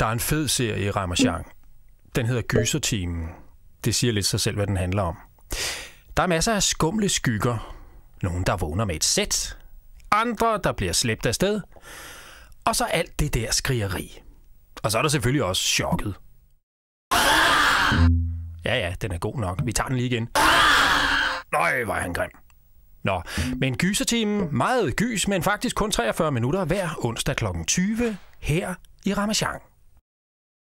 Der er en fed serie i Ramachan. Den hedder Gysertimen. Det siger lidt sig selv, hvad den handler om. Der er masser af skumle skygger. Nogen, der vågner med et sæt. Andre, der bliver slæbt afsted. Og så alt det der skrigeri. Og så er der selvfølgelig også chokket. Ja, ja, den er god nok. Vi tager den lige igen. Nøj, var han grim. Nå, men gysertimen, meget gys, men faktisk kun 43 minutter hver onsdag kl. 20 her i Ramachan.